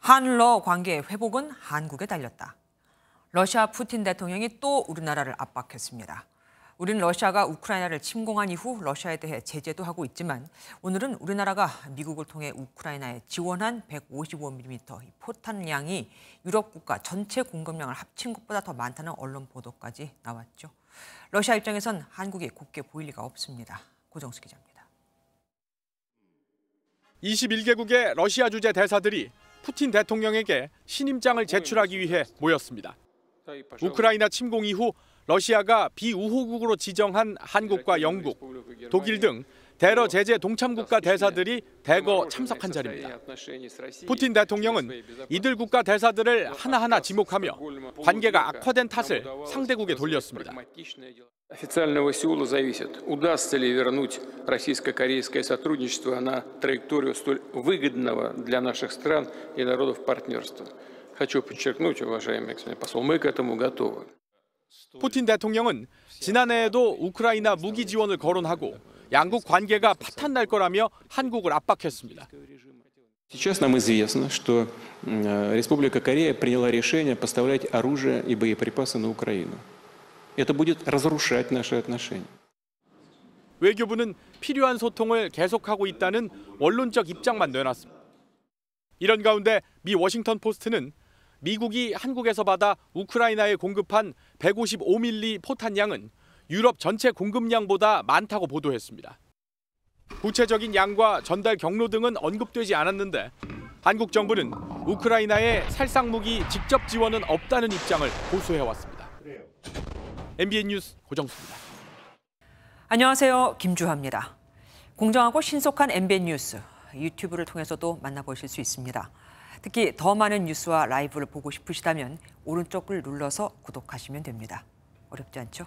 한러 관계의 회복은 한국에 달렸다. 러시아 푸틴 대통령이 또 우리나라를 압박했습니다. 우린 러시아가 우크라이나를 침공한 이후 러시아에 대해 제재도 하고 있지만 오늘은 우리나라가 미국을 통해 우크라이나에 지원한 155mm 포탄량이 유럽 국가 전체 공급량을 합친 것보다 더 많다는 언론 보도까지 나왔죠. 러시아 입장에선 한국이 곱게 보일 리가 없습니다. 고정수 기자입니다. 21개국의 러시아 주재 대사들이 푸틴 대통령에게 신임장을 제출하기 위해 모였습니다. 우크라이나 침공 이후 러시아가 비우호국으로 지정한 한국과 영국, 독일 등 대러 제재 동참국가 대사들이 대거 참석한 자리입니다. 푸틴 대통령은 이들 국가 대사들을 하나하나 지목하며 관계가 악화된 탓을 상대국에 돌렸습니다. Официального Сеула зависит, удастся ли вернуть российско-корейское сотрудничество на траекторию столь выгодного для наших стран и народов партнерства. Хочу подчеркнуть, уважаемый посол, мы к этому готовы. 푸틴 대통령은 지난해에도 우크라이나 무기 지원을 거론하고 양국 관계가 파탄날 거라며 한국을 압박했습니다. Сейчас нам известно, что Республика Корея приняла решение поставлять оружие и боеприпасы на Украину. Это будет разрушать наши отношения. 외교부는 필요한 소통을 계속하고 있다는 원론적 입장만 내놨습니다. 이런 가운데 미 워싱턴 포스트는 미국이 한국에서 받아 우크라이나에 공급한 155mm 포탄 양은 유럽 전체 공급량보다 많다고 보도했습니다. 구체적인 양과 전달 경로 등은 언급되지 않았는데 한국 정부는 우크라이나에 살상 무기 직접 지원은 없다는 입장을 고수해 왔습니다. MBN 뉴스 고정수입니다. 안녕하세요. 김주화입니다. 공정하고 신속한 MBN 뉴스 유튜브를 통해서도 만나보실 수 있습니다. 특히 더 많은 뉴스와 라이브를 보고 싶으시다면 오른쪽을 눌러서 구독하시면 됩니다. 어렵지 않죠?